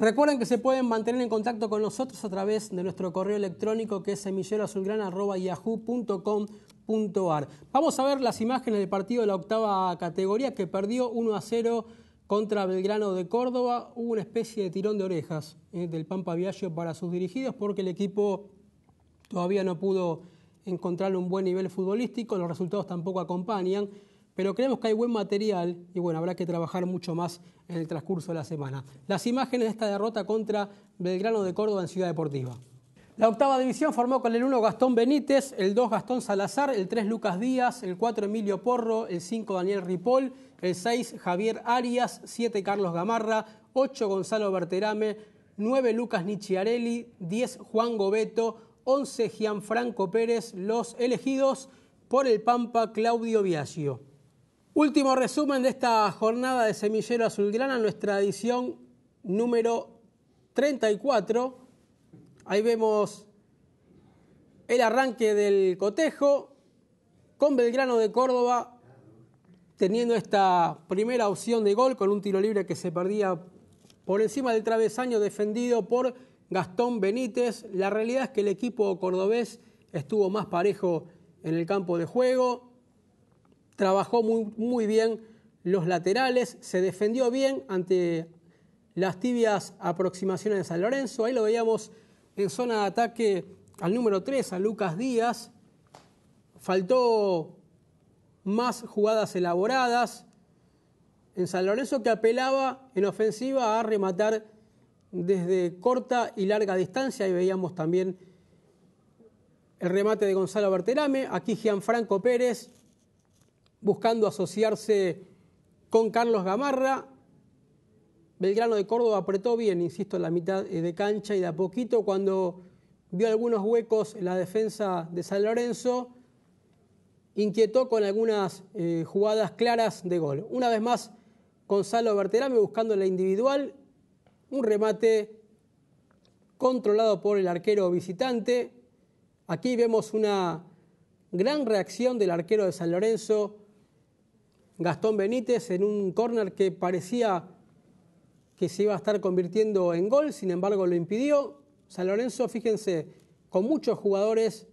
Recuerden que se pueden mantener en contacto con nosotros a través de nuestro correo electrónico que es semilleroazulgrana.yahoo.com.ar. Vamos a ver las imágenes del partido de la octava categoría que perdió 1 a 0 contra Belgrano de Córdoba. Hubo una especie de tirón de orejas eh, del Pampa Viaggio para sus dirigidos porque el equipo todavía no pudo encontrar un buen nivel futbolístico, los resultados tampoco acompañan pero creemos que hay buen material y bueno, habrá que trabajar mucho más en el transcurso de la semana. Las imágenes de esta derrota contra Belgrano de Córdoba en Ciudad Deportiva. La octava división formó con el 1 Gastón Benítez, el 2 Gastón Salazar, el 3 Lucas Díaz, el 4 Emilio Porro, el 5 Daniel Ripoll, el 6 Javier Arias, 7 Carlos Gamarra, 8 Gonzalo Berterame, 9 Lucas Nichiarelli, 10 Juan Gobeto, 11 Gianfranco Pérez, los elegidos por el Pampa Claudio Biasio. Último resumen de esta jornada de Semillero Azulgrana, nuestra edición número 34. Ahí vemos el arranque del cotejo con Belgrano de Córdoba teniendo esta primera opción de gol con un tiro libre que se perdía por encima del travesaño defendido por Gastón Benítez. La realidad es que el equipo cordobés estuvo más parejo en el campo de juego, trabajó muy, muy bien los laterales, se defendió bien ante las tibias aproximaciones de San Lorenzo. Ahí lo veíamos en zona de ataque al número 3, a Lucas Díaz. Faltó más jugadas elaboradas en San Lorenzo que apelaba en ofensiva a rematar desde corta y larga distancia. Y veíamos también el remate de Gonzalo Berterame. Aquí Gianfranco Pérez buscando asociarse con Carlos Gamarra. Belgrano de Córdoba apretó bien, insisto, en la mitad eh, de cancha y de a poquito cuando vio algunos huecos en la defensa de San Lorenzo, inquietó con algunas eh, jugadas claras de gol. Una vez más, Gonzalo Berterame buscando la individual, un remate controlado por el arquero visitante. Aquí vemos una gran reacción del arquero de San Lorenzo Gastón Benítez en un córner que parecía que se iba a estar convirtiendo en gol, sin embargo lo impidió. San Lorenzo, fíjense, con muchos jugadores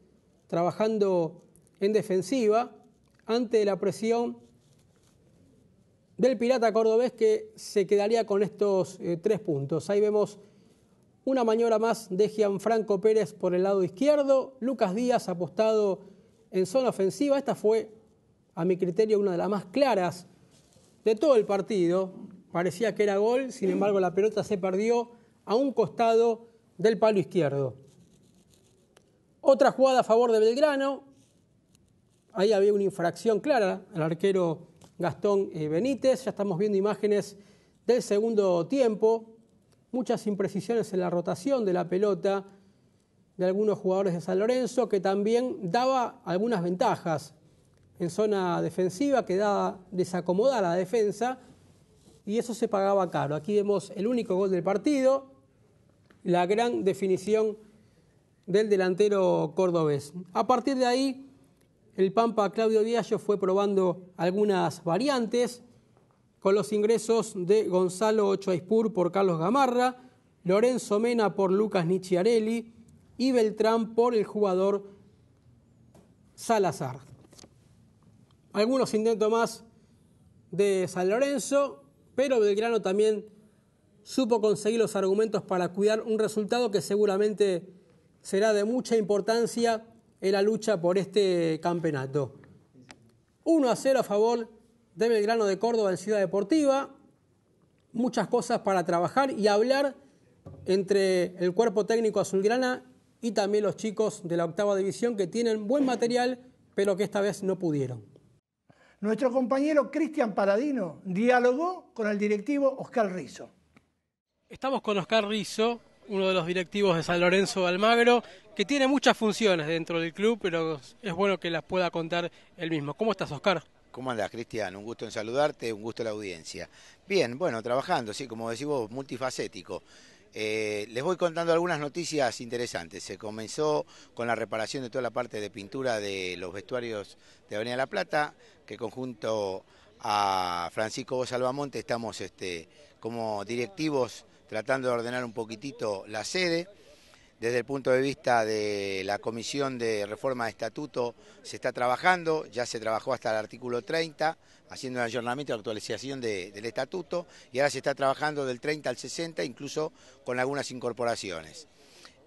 trabajando en defensiva ante la presión del pirata cordobés que se quedaría con estos eh, tres puntos. Ahí vemos una maniobra más de Gianfranco Pérez por el lado izquierdo, Lucas Díaz apostado en zona ofensiva, esta fue a mi criterio, una de las más claras de todo el partido. Parecía que era gol, sin embargo la pelota se perdió a un costado del palo izquierdo. Otra jugada a favor de Belgrano. Ahí había una infracción clara el arquero Gastón eh, Benítez. Ya estamos viendo imágenes del segundo tiempo. Muchas imprecisiones en la rotación de la pelota de algunos jugadores de San Lorenzo que también daba algunas ventajas en zona defensiva, quedaba desacomodada la defensa y eso se pagaba caro. Aquí vemos el único gol del partido, la gran definición del delantero cordobés. A partir de ahí, el Pampa Claudio Diallo fue probando algunas variantes con los ingresos de Gonzalo Ochoaispur por Carlos Gamarra, Lorenzo Mena por Lucas Niciarelli y Beltrán por el jugador Salazar. Algunos intentos más de San Lorenzo, pero Belgrano también supo conseguir los argumentos para cuidar un resultado que seguramente será de mucha importancia en la lucha por este campeonato. 1 a 0 a favor de Belgrano de Córdoba en Ciudad Deportiva. Muchas cosas para trabajar y hablar entre el cuerpo técnico azulgrana y también los chicos de la octava división que tienen buen material, pero que esta vez no pudieron. Nuestro compañero Cristian Paradino, dialogó con el directivo Oscar Rizzo. Estamos con Oscar Rizo, uno de los directivos de San Lorenzo de Almagro, que tiene muchas funciones dentro del club, pero es bueno que las pueda contar él mismo. ¿Cómo estás, Oscar? ¿Cómo andas, Cristian? Un gusto en saludarte, un gusto en la audiencia. Bien, bueno, trabajando, sí, como decimos, multifacético. Eh, les voy contando algunas noticias interesantes. Se comenzó con la reparación de toda la parte de pintura de los vestuarios de Avenida La Plata, que conjunto a Francisco Salvamonte estamos este, como directivos tratando de ordenar un poquitito la sede. Desde el punto de vista de la Comisión de Reforma de Estatuto se está trabajando, ya se trabajó hasta el artículo 30, haciendo un ayornamiento y actualización del estatuto, y ahora se está trabajando del 30 al 60, incluso con algunas incorporaciones.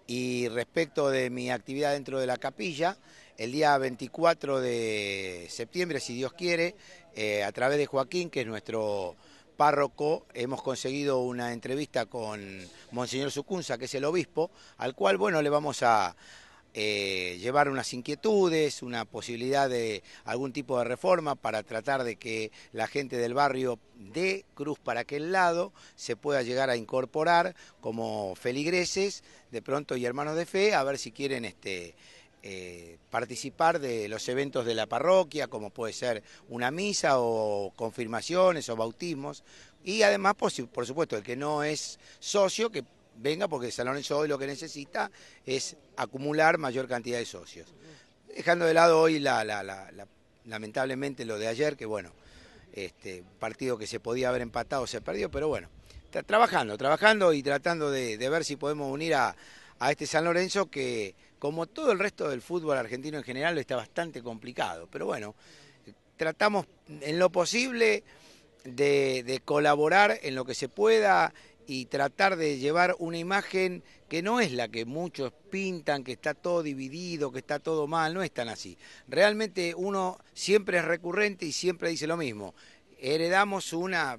Y respecto de mi actividad dentro de la capilla, el día 24 de septiembre, si Dios quiere, eh, a través de Joaquín, que es nuestro párroco, hemos conseguido una entrevista con Monseñor Sucunza, que es el obispo, al cual, bueno, le vamos a eh, llevar unas inquietudes, una posibilidad de algún tipo de reforma para tratar de que la gente del barrio de Cruz para aquel lado se pueda llegar a incorporar como feligreses, de pronto y hermanos de fe, a ver si quieren este eh, participar de los eventos de la parroquia, como puede ser una misa o confirmaciones o bautismos. Y además, por, supuesto, el que no es socio, que venga porque San Lorenzo hoy lo que necesita es acumular mayor cantidad de socios. Dejando de lado hoy la, lamentablemente lo de ayer, que bueno, este partido que se podía haber empatado se perdió, pero bueno, está trabajando, trabajando y tratando de, ver si podemos unir a, a este San Lorenzo que como todo el resto del fútbol argentino en general, está bastante complicado. Pero bueno, tratamos en lo posible de, de colaborar en lo que se pueda y tratar de llevar una imagen que no es la que muchos pintan, que está todo dividido, que está todo mal, no es tan así. Realmente uno siempre es recurrente y siempre dice lo mismo. Heredamos una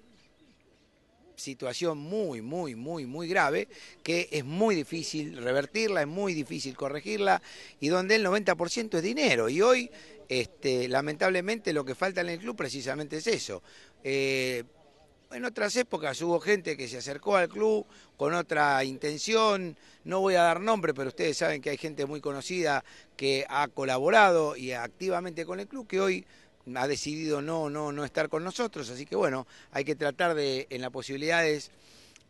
situación muy, muy, muy, muy grave, que es muy difícil revertirla, es muy difícil corregirla, y donde el 90% es dinero. Y hoy, este, lamentablemente, lo que falta en el club precisamente es eso. Eh, en otras épocas hubo gente que se acercó al club con otra intención, no voy a dar nombre, pero ustedes saben que hay gente muy conocida que ha colaborado y activamente con el club, que hoy ha decidido no, no, no estar con nosotros, así que bueno, hay que tratar de, en las posibilidades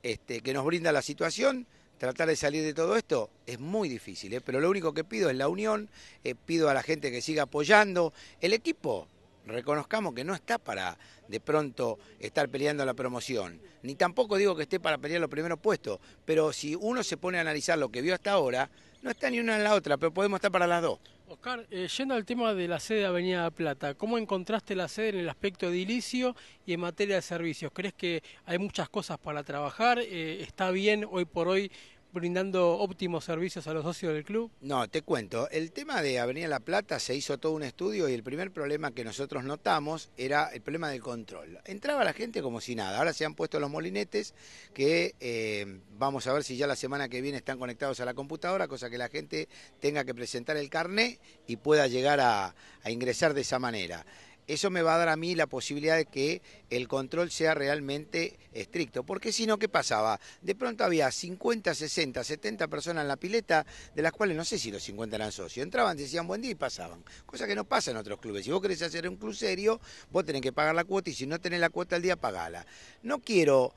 este, que nos brinda la situación, tratar de salir de todo esto es muy difícil, ¿eh? pero lo único que pido es la unión, eh, pido a la gente que siga apoyando. El equipo, reconozcamos que no está para de pronto estar peleando la promoción, ni tampoco digo que esté para pelear los primeros puestos, pero si uno se pone a analizar lo que vio hasta ahora, no está ni una en la otra, pero podemos estar para las dos. Oscar, eh, yendo al tema de la sede de Avenida Plata, ¿cómo encontraste la sede en el aspecto edilicio y en materia de servicios? ¿Crees que hay muchas cosas para trabajar? Eh, ¿Está bien hoy por hoy brindando óptimos servicios a los socios del club? No, te cuento. El tema de Avenida La Plata se hizo todo un estudio y el primer problema que nosotros notamos era el problema del control. Entraba la gente como si nada. Ahora se han puesto los molinetes que eh, vamos a ver si ya la semana que viene están conectados a la computadora, cosa que la gente tenga que presentar el carné y pueda llegar a ingresar de esa manera eso me va a dar a mí la posibilidad de que el control sea realmente estricto. Porque si no, ¿qué pasaba? De pronto había 50, 60, 70 personas en la pileta, de las cuales no sé si los 50 eran socios. Entraban, decían buen día y pasaban. Cosa que no pasa en otros clubes. Si vos querés hacer un club serio, vos tenés que pagar la cuota y si no tenés la cuota al día, pagala. No quiero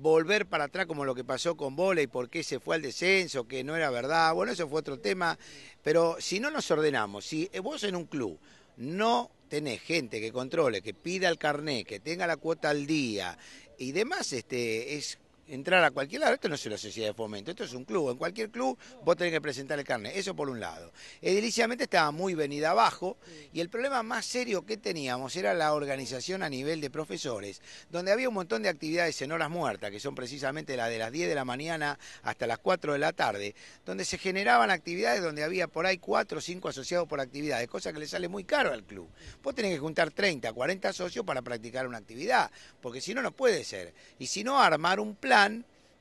volver para atrás como lo que pasó con Bola y por qué se fue al descenso, que no era verdad. Bueno, eso fue otro tema. Pero si no nos ordenamos, si vos en un club no Tener gente que controle, que pida el carné, que tenga la cuota al día y demás, este, es entrar a cualquier lado. Esto no es una sociedad de fomento, esto es un club. En cualquier club vos tenés que presentar el carnet. Eso por un lado. Ediliciamente estaba muy venida abajo y el problema más serio que teníamos era la organización a nivel de profesores, donde había un montón de actividades en horas muertas, que son precisamente las de las 10 de la mañana hasta las 4 de la tarde, donde se generaban actividades donde había por ahí 4 o 5 asociados por actividades, cosa que le sale muy caro al club. Vos tenés que juntar 30, 40 socios para practicar una actividad, porque si no, no puede ser. Y si no, armar un plan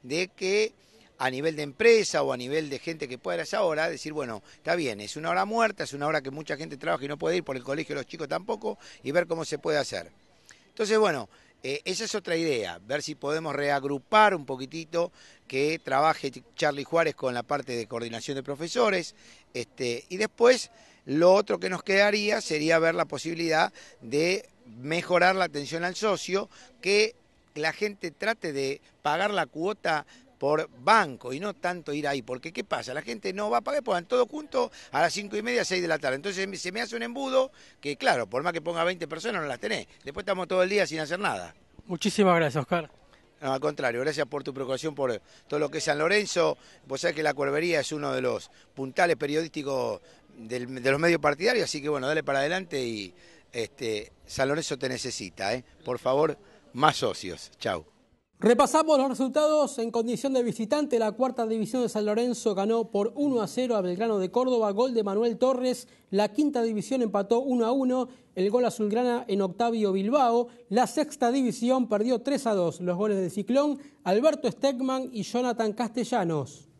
de que a nivel de empresa o a nivel de gente que pueda ir a esa hora, decir, bueno, está bien, es una hora muerta, es una hora que mucha gente trabaja y no puede ir por el colegio, los chicos tampoco, y ver cómo se puede hacer. Entonces, bueno, eh, esa es otra idea, ver si podemos reagrupar un poquitito que trabaje Charlie Juárez con la parte de coordinación de profesores, este, y después lo otro que nos quedaría sería ver la posibilidad de mejorar la atención al socio, que la gente trate de pagar la cuota por banco y no tanto ir ahí, porque ¿qué pasa? La gente no va a pagar, van todo junto a las 5 y media, 6 de la tarde. Entonces se me hace un embudo que, claro, por más que ponga 20 personas, no las tenés. Después estamos todo el día sin hacer nada. Muchísimas gracias, Oscar. No, al contrario, gracias por tu preocupación por todo lo que es San Lorenzo. Vos sabés que la cuervería es uno de los puntales periodísticos de los medios partidarios, así que bueno, dale para adelante y este, San Lorenzo te necesita, ¿eh? por favor más socios. Chau. Repasamos los resultados en condición de visitante. La cuarta división de San Lorenzo ganó por 1 a 0 a Belgrano de Córdoba, gol de Manuel Torres. La quinta división empató 1 a 1, el gol azulgrana en Octavio Bilbao. La sexta división perdió 3 a 2, los goles de Ciclón, Alberto Stegman y Jonathan Castellanos.